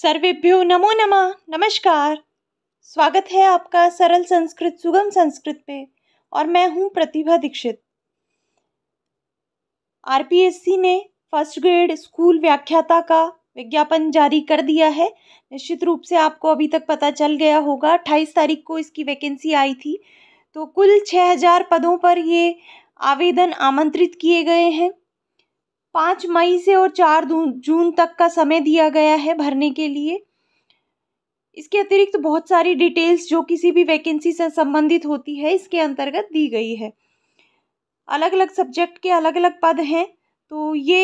सर्वेभ्यो नमो नमः नमस्कार स्वागत है आपका सरल संस्कृत सुगम संस्कृत पे और मैं हूँ प्रतिभा दीक्षित आरपीएससी ने फर्स्ट ग्रेड स्कूल व्याख्याता का विज्ञापन जारी कर दिया है निश्चित रूप से आपको अभी तक पता चल गया होगा अट्ठाईस तारीख को इसकी वैकेंसी आई थी तो कुल 6000 पदों पर ये आवेदन आमंत्रित किए गए हैं पाँच मई से और चार जून तक का समय दिया गया है भरने के लिए इसके अतिरिक्त तो बहुत सारी डिटेल्स जो किसी भी वैकेंसी से संबंधित होती है इसके अंतर्गत दी गई है अलग अलग सब्जेक्ट के अलग अलग पद हैं तो ये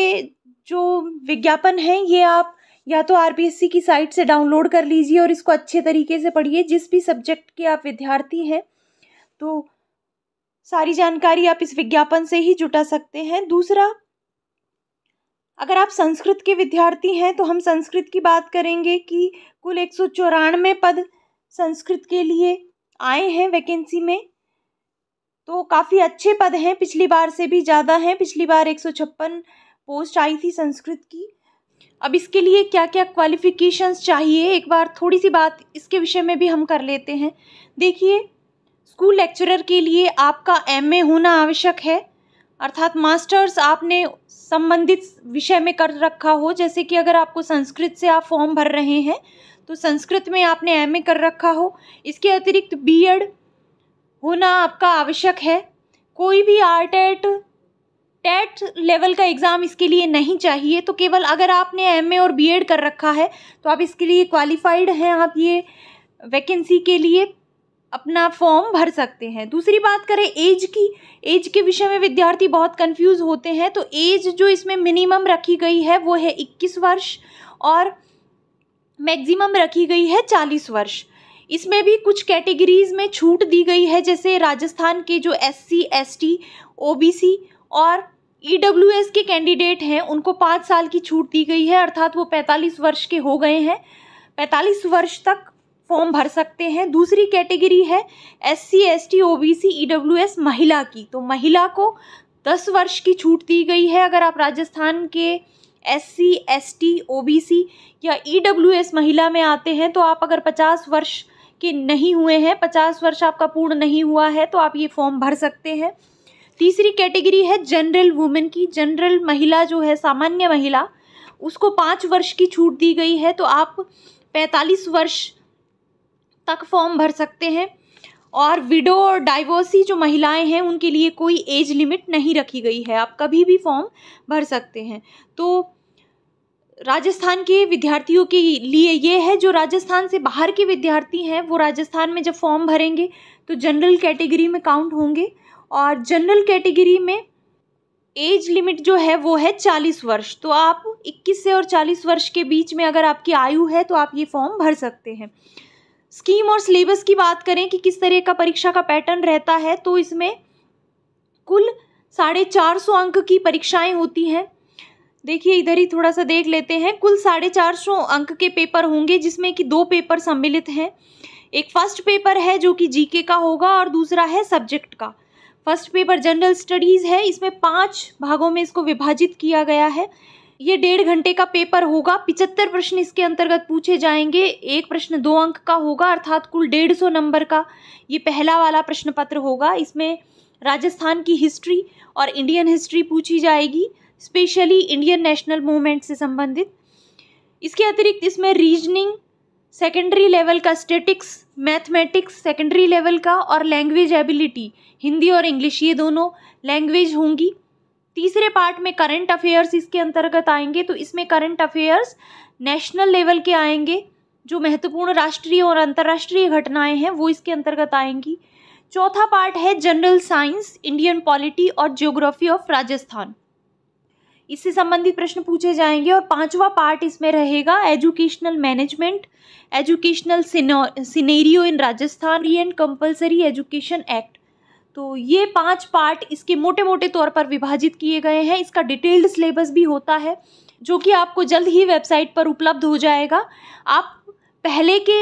जो विज्ञापन है ये आप या तो आर की साइट से डाउनलोड कर लीजिए और इसको अच्छे तरीके से पढ़िए जिस भी सब्जेक्ट के आप विद्यार्थी हैं तो सारी जानकारी आप इस विज्ञापन से ही जुटा सकते हैं दूसरा अगर आप संस्कृत के विद्यार्थी हैं तो हम संस्कृत की बात करेंगे कि कुल एक सौ चौरानवे पद संस्कृत के लिए आए हैं वैकेंसी में तो काफ़ी अच्छे पद हैं पिछली बार से भी ज़्यादा हैं पिछली बार एक सौ छप्पन पोस्ट आई थी संस्कृत की अब इसके लिए क्या क्या क्वालिफ़िकेशंस चाहिए एक बार थोड़ी सी बात इसके विषय में भी हम कर लेते हैं देखिए स्कूल लेक्चरर के लिए आपका एमए होना आवश्यक है अर्थात मास्टर्स आपने संबंधित विषय में कर रखा हो जैसे कि अगर आपको संस्कृत से आप फॉर्म भर रहे हैं तो संस्कृत में आपने एम कर रखा हो इसके अतिरिक्त बी होना आपका आवश्यक है कोई भी आर टेट टेट लेवल का एग्ज़ाम इसके लिए नहीं चाहिए तो केवल अगर आपने एमए और बीएड कर रखा है तो आप इसके लिए क्वालिफाइड हैं आप ये वैकेंसी के लिए अपना फॉर्म भर सकते हैं दूसरी बात करें एज की एज के विषय में विद्यार्थी बहुत कंफ्यूज होते हैं तो एज जो इसमें मिनिमम रखी गई है वो है इक्कीस वर्ष और मैक्सिमम रखी गई है चालीस वर्ष इसमें भी कुछ कैटेगरीज में छूट दी गई है जैसे राजस्थान के जो S C S T O B C और ई डब्ल्यू एस के कैंडिडेट हैं उनको पाँच साल की छूट दी गई है अर्थात वो पैंतालीस वर्ष के हो गए हैं पैंतालीस वर्ष तक फॉर्म भर सकते हैं दूसरी कैटेगरी है S C S T O B C E W S महिला की तो महिला को दस वर्ष की छूट दी गई है अगर आप राजस्थान के S C S T O B C या ई डब्ल्यू एस महिला में आते हैं तो आप अगर पचास वर्ष के नहीं हुए हैं पचास वर्ष आपका पूर्ण नहीं हुआ है तो आप ये फॉर्म भर सकते हैं तीसरी कैटेगरी है जनरल वुमेन की जनरल महिला जो है सामान्य महिला उसको पाँच वर्ष की छूट दी गई है तो आप पैंतालीस वर्ष तक फॉर्म भर सकते हैं और विडो और डाइवोर्सी जो महिलाएं हैं उनके लिए कोई एज लिमिट नहीं रखी गई है आप कभी भी फॉर्म भर सकते हैं तो राजस्थान के विद्यार्थियों के लिए ये है जो राजस्थान से बाहर के विद्यार्थी हैं वो राजस्थान में जब फॉर्म भरेंगे तो जनरल कैटेगरी में काउंट होंगे और जनरल कैटेगरी में एज लिमिट जो है वो है चालीस वर्ष तो आप इक्कीस से और चालीस वर्ष के बीच में अगर आपकी आयु है तो आप ये फॉर्म भर सकते हैं स्कीम और सिलेबस की बात करें कि किस तरह का परीक्षा का पैटर्न रहता है तो इसमें कुल साढ़े चार सौ अंक की परीक्षाएं होती हैं देखिए इधर ही थोड़ा सा देख लेते हैं कुल साढ़े चार सौ अंक के पेपर होंगे जिसमें कि दो पेपर सम्मिलित हैं एक फर्स्ट पेपर है जो कि जीके का होगा और दूसरा है सब्जेक्ट का फर्स्ट पेपर जनरल स्टडीज़ है इसमें पाँच भागों में इसको विभाजित किया गया है ये डेढ़ घंटे का पेपर होगा पिचहत्तर प्रश्न इसके अंतर्गत पूछे जाएंगे एक प्रश्न दो अंक का होगा अर्थात कुल डेढ़ सौ नंबर का ये पहला वाला प्रश्न पत्र होगा इसमें राजस्थान की हिस्ट्री और इंडियन हिस्ट्री पूछी जाएगी स्पेशली इंडियन नेशनल मूवमेंट से संबंधित इसके अतिरिक्त इसमें रीजनिंग सेकेंडरी लेवल का स्टेटिक्स मैथमेटिक्स सेकेंडरी लेवल का और लैंग्वेज एबिलिटी हिंदी और इंग्लिश ये दोनों लैंग्वेज होंगी तीसरे पार्ट में करंट अफेयर्स इसके अंतर्गत आएंगे तो इसमें करंट अफेयर्स नेशनल लेवल के आएंगे जो महत्वपूर्ण राष्ट्रीय और अंतर्राष्ट्रीय घटनाएं हैं वो इसके अंतर्गत आएंगी चौथा पार्ट है जनरल साइंस इंडियन पॉलिटी और जियोग्राफी ऑफ राजस्थान इससे संबंधित प्रश्न पूछे जाएंगे और पांचवा पार्ट इसमें रहेगा educational management educational scenario in Rajasthan and compulsory education act तो ये पांच पार्ट इसके मोटे मोटे तौर पर विभाजित किए गए हैं इसका डिटेल्ड सिलेबस भी होता है जो कि आपको जल्द ही वेबसाइट पर उपलब्ध हो जाएगा आप पहले के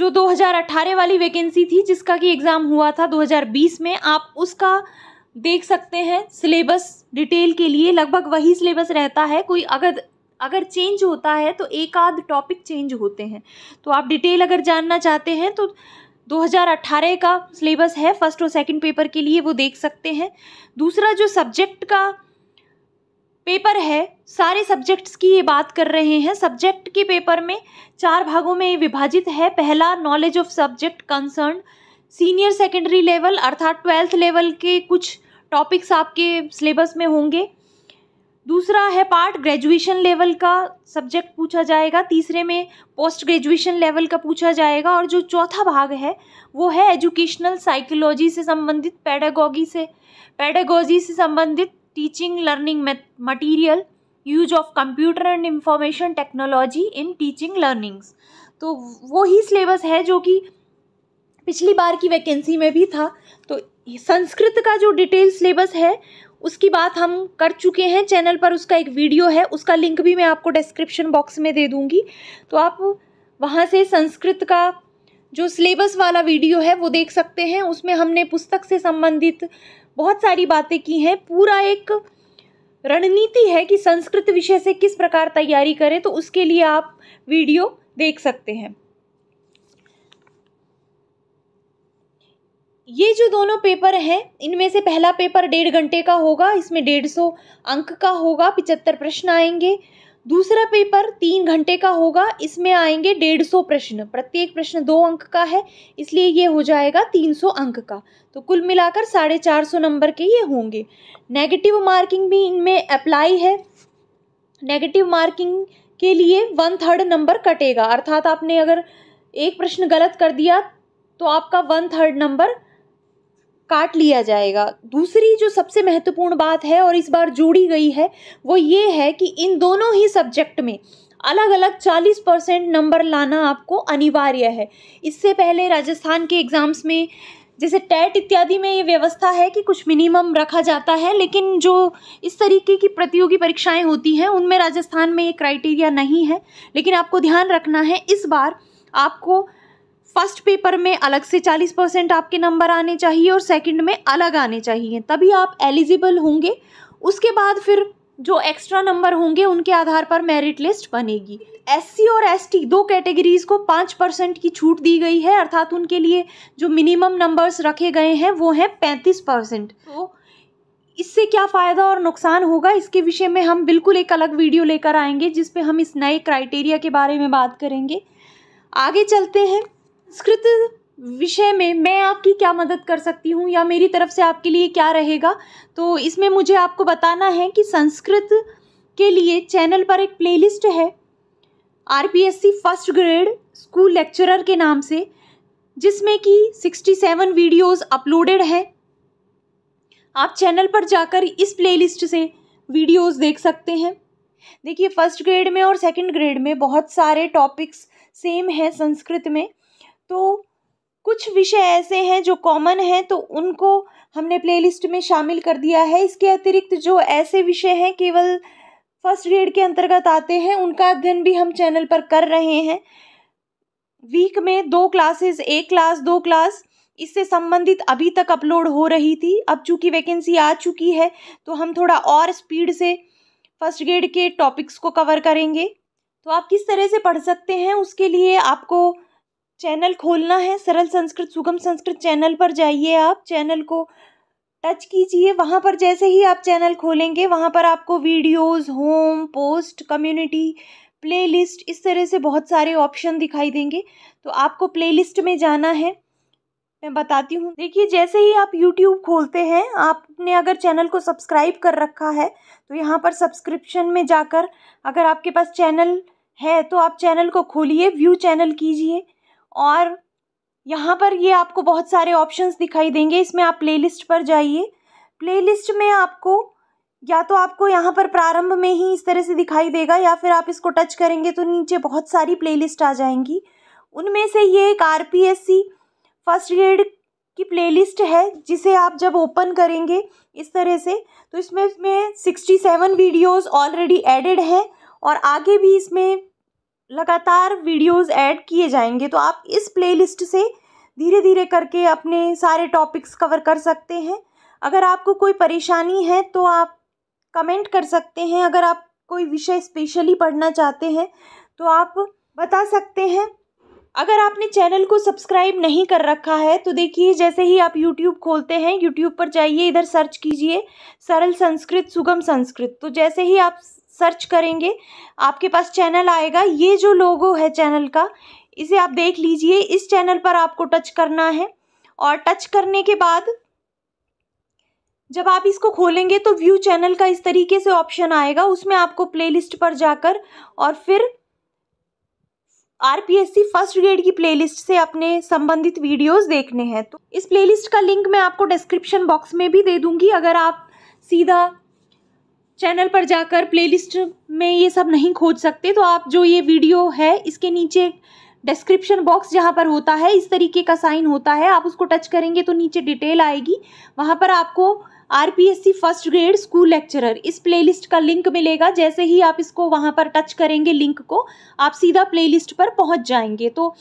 जो 2018 वाली वैकेंसी थी जिसका कि एग्ज़ाम हुआ था 2020 में आप उसका देख सकते हैं सिलेबस डिटेल के लिए लगभग वही सिलेबस रहता है कोई अगर अगर चेंज होता है तो एक आध टॉपिक चेंज होते हैं तो आप डिटेल अगर जानना चाहते हैं तो 2018 का सिलेबस है फर्स्ट और सेकंड पेपर के लिए वो देख सकते हैं दूसरा जो सब्जेक्ट का पेपर है सारे सब्जेक्ट्स की ये बात कर रहे हैं सब्जेक्ट के पेपर में चार भागों में विभाजित है पहला knowledge of subject concern senior secondary level अर्थात ट्वेल्थ लेवल के कुछ टॉपिक्स आपके सिलेबस में होंगे दूसरा है पार्ट ग्रेजुएशन लेवल का सब्जेक्ट पूछा जाएगा तीसरे में पोस्ट ग्रेजुएशन लेवल का पूछा जाएगा और जो चौथा भाग है वो है एजुकेशनल साइकोलॉजी से संबंधित पैडागॉजी से पैडागॉजी से संबंधित teaching learning material use of computer and information technology in teaching learnings तो वो ही सिलेबस है जो कि पिछली बार की वैकेंसी में भी था तो संस्कृत का जो डिटेल सिलेबस है उसकी बात हम कर चुके हैं चैनल पर उसका एक वीडियो है उसका लिंक भी मैं आपको डिस्क्रिप्शन बॉक्स में दे दूँगी तो आप वहाँ से संस्कृत का जो सिलेबस वाला वीडियो है वो देख सकते हैं उसमें हमने पुस्तक से संबंधित बहुत सारी बातें की हैं पूरा एक रणनीति है कि संस्कृत विषय से किस प्रकार तैयारी करें तो उसके लिए आप वीडियो देख सकते हैं ये जो दोनों पेपर हैं इनमें से पहला पेपर डेढ़ घंटे का होगा इसमें डेढ़ सौ अंक का होगा पिचहत्तर प्रश्न आएंगे दूसरा पेपर तीन घंटे का होगा इसमें आएंगे डेढ़ सौ प्रश्न प्रत्येक प्रश्न दो अंक का है इसलिए ये हो जाएगा तीन सौ अंक का तो कुल मिलाकर साढ़े चार सौ नंबर के ये होंगे नेगेटिव मार्किंग भी इनमें अप्लाई है नेगेटिव मार्किंग के लिए वन थर्ड नंबर कटेगा अर्थात आपने अगर एक प्रश्न गलत कर दिया तो आपका वन थर्ड नंबर काट लिया जाएगा दूसरी जो सबसे महत्वपूर्ण बात है और इस बार जोड़ी गई है वो ये है कि इन दोनों ही सब्जेक्ट में अलग अलग 40 परसेंट नंबर लाना आपको अनिवार्य है इससे पहले राजस्थान के एग्ज़ाम्स में जैसे टेट इत्यादि में ये व्यवस्था है कि कुछ मिनिमम रखा जाता है लेकिन जो इस तरीके की प्रतियोगी परीक्षाएं होती हैं उनमें राजस्थान में ये क्राइटेरिया नहीं है लेकिन आपको ध्यान रखना है इस बार आपको फर्स्ट पेपर में अलग से 40 परसेंट आपके नंबर आने चाहिए और सेकंड में अलग आने चाहिए तभी आप एलिजिबल होंगे उसके बाद फिर जो एक्स्ट्रा नंबर होंगे उनके आधार पर मेरिट लिस्ट बनेगी एससी और एसटी दो कैटेगरीज को पाँच परसेंट की छूट दी गई है अर्थात उनके लिए जो मिनिमम नंबर्स रखे गए हैं वो हैं पैंतीस परसेंट तो इससे क्या फ़ायदा और नुकसान होगा इसके विषय में हम बिल्कुल एक अलग वीडियो लेकर आएंगे जिसपे हम इस नए क्राइटेरिया के बारे में बात करेंगे आगे चलते हैं संस्कृत विषय में मैं आपकी क्या मदद कर सकती हूँ या मेरी तरफ से आपके लिए क्या रहेगा तो इसमें मुझे आपको बताना है कि संस्कृत के लिए चैनल पर एक प्लेलिस्ट है R P S C first grade school lecturer के नाम से जिसमें कि 67 वीडियोज़ अपलोडेड हैं आप चैनल पर जाकर इस प्लेलिस्ट से वीडियोस देख सकते हैं देखिए फर्स्ट ग्रेड में और सेकंड ग्रेड में बहुत सारे टॉपिक्स सेम हैं संस्कृत में तो कुछ विषय ऐसे हैं जो कॉमन हैं तो उनको हमने प्लेलिस्ट में शामिल कर दिया है इसके अतिरिक्त जो ऐसे विषय हैं केवल फर्स्ट ग्रेड के अंतर्गत आते हैं उनका अध्ययन भी हम चैनल पर कर रहे हैं वीक में दो क्लासेस एक क्लास दो क्लास इससे संबंधित अभी तक अपलोड हो रही थी अब चूंकि वैकेंसी आ चुकी है तो हम थोड़ा और स्पीड से फर्स्ट ग्रेड के टॉपिक्स को कवर करेंगे तो आप किस तरह से पढ़ सकते हैं उसके लिए आपको चैनल खोलना है सरल संस्कृत सुगम संस्कृत चैनल पर जाइए आप चैनल को टच कीजिए वहाँ पर जैसे ही आप चैनल खोलेंगे वहाँ पर आपको videos home post community playlist इस तरह से बहुत सारे ऑप्शन दिखाई देंगे तो आपको प्लेलिस्ट में जाना है मैं बताती हूँ देखिए जैसे ही आप यूट्यूब खोलते हैं आपने अगर चैनल को सब्सक्राइब कर रखा है तो यहाँ पर सब्सक्रिप्शन में जाकर अगर आपके पास चैनल है तो आप चैनल को खोलिए व्यू चैनल कीजिए और यहाँ पर ये आपको बहुत सारे ऑप्शंस दिखाई देंगे इसमें आप प्लेलिस्ट पर जाइए प्लेलिस्ट में आपको या तो आपको यहाँ पर प्रारंभ में ही इस तरह से दिखाई देगा या फिर आप इसको टच करेंगे तो नीचे बहुत सारी प्लेलिस्ट आ जाएंगी उनमें से ये एक R P S C first grade की प्लेलिस्ट है जिसे आप जब ओपन करेंगे इस तरह से तो इसमें इसमें sixty seven videos already added हैं और आगे भी इसमें लगातार वीडियोस ऐड किए जाएंगे तो आप इस प्लेलिस्ट से धीरे धीरे करके अपने सारे टॉपिक्स कवर कर सकते हैं अगर आपको कोई परेशानी है तो आप कमेंट कर सकते हैं अगर आप कोई विषय स्पेशली पढ़ना चाहते हैं तो आप बता सकते हैं अगर आपने चैनल को सब्सक्राइब नहीं कर रखा है तो देखिए जैसे ही आप यूट्यूब खोलते हैं यूट्यूब पर जाइए इधर सर्च कीजिए सरल संस्कृत सुगम संस्कृत तो जैसे ही आप सर्च करेंगे आपके पास चैनल आएगा ये जो लोगो है चैनल का इसे आप देख लीजिए इस चैनल पर आपको टच करना है और टच करने के बाद जब आप इसको खोलेंगे तो व्यू चैनल का इस तरीके से ऑप्शन आएगा उसमें आपको प्लेलिस्ट पर जाकर और फिर आरपीएससी फर्स्ट ग्रेड की प्लेलिस्ट से अपने संबंधित वीडियोस देखने हैं तो इस प्लेलिस्ट का लिंक मैं आपको डिस्क्रिप्शन बॉक्स में भी दे दूंगी अगर आप सीधा चैनल पर जाकर प्लेलिस्ट में ये सब नहीं खोज सकते तो आप जो ये वीडियो है इसके नीचे डिस्क्रिप्शन बॉक्स जहाँ पर होता है इस तरीके का साइन होता है आप उसको टच करेंगे तो नीचे डिटेल आएगी वहाँ पर आपको R P S C first grade school lecturer इस प्लेलिस्ट का लिंक मिलेगा जैसे ही आप इसको वहाँ पर टच करेंगे लिंक को आप सीधा प्लेलिस्ट पर पहुँच जाएंगे तो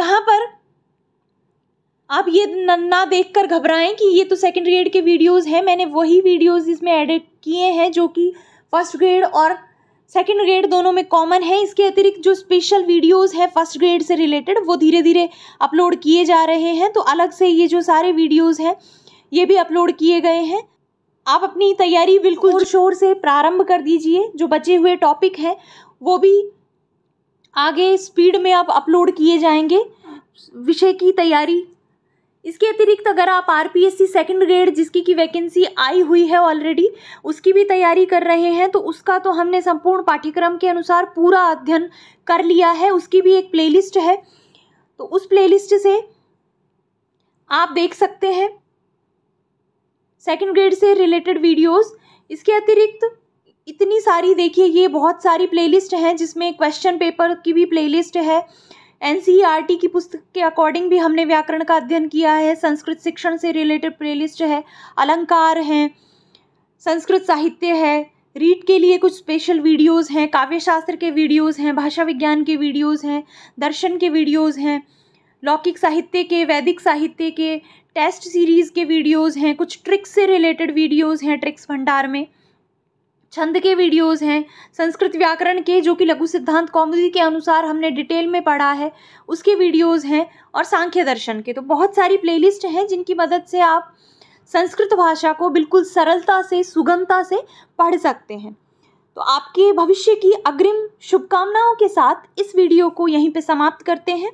यहाँ पर आप ये ना देख कर घबराएं कि ये तो सेकेंड ग्रेड के वीडियोज़ हैं मैंने वही वीडियोज़ इसमें एडिट किए हैं जो कि फर्स्ट ग्रेड और सेकेंड ग्रेड दोनों में कॉमन है इसके अतिरिक्त जो स्पेशल वीडियोस हैं फर्स्ट ग्रेड से रिलेटेड वो धीरे धीरे अपलोड किए जा रहे हैं तो अलग से ये जो सारे वीडियोज़ हैं ये भी अपलोड किए गए हैं आप अपनी तैयारी बिल्कुल शोर से प्रारंभ कर दीजिए जो बचे हुए टॉपिक हैं वो भी आगे स्पीड में आप अपलोड किए जाएंगे विषय की तैयारी इसके अतिरिक्त अगर आप R P S C second grade जिसकी की वैकेंसी आई हुई है ऑलरेडी उसकी भी तैयारी कर रहे हैं तो उसका तो हमने संपूर्ण पाठ्यक्रम के अनुसार पूरा अध्ययन कर लिया है उसकी भी एक प्लेलिस्ट है तो उस प्लेलिस्ट से आप देख सकते हैं सेकेंड ग्रेड से रिलेटेड वीडियोस इसके अतिरिक्त इतनी सारी देखिए ये बहुत सारी प्लेलिस्ट हैं जिसमें क्वेश्चन पेपर की भी प्लेलिस्ट है एन की पुस्तक के अकॉर्डिंग भी हमने व्याकरण का अध्ययन किया है संस्कृत शिक्षण से रिलेटेड प्लेलिस्ट है अलंकार हैं संस्कृत साहित्य है रीड के लिए कुछ स्पेशल वीडियोस हैं काव्य शास्त्र के वीडियोस हैं भाषा विज्ञान के वीडियोस हैं दर्शन के वीडियोस हैं लौकिक साहित्य के वैदिक साहित्य के टेस्ट सीरीज़ के वीडियोस हैं कुछ ट्रिक्स से रिलेटेड वीडियोस हैं ट्रिक्स भंडार में छंद के वीडियोस हैं संस्कृत व्याकरण के जो कि लघु सिद्धांत कौमुदी के अनुसार हमने डिटेल में पढ़ा है उसके वीडियोस हैं और सांख्य दर्शन के तो बहुत सारी प्लेलिस्ट हैं जिनकी मदद से आप संस्कृत भाषा को बिल्कुल सरलता से सुगमता से पढ़ सकते हैं तो आपके भविष्य की अग्रिम शुभकामनाओं के साथ इस वीडियो को यहीं पर समाप्त करते हैं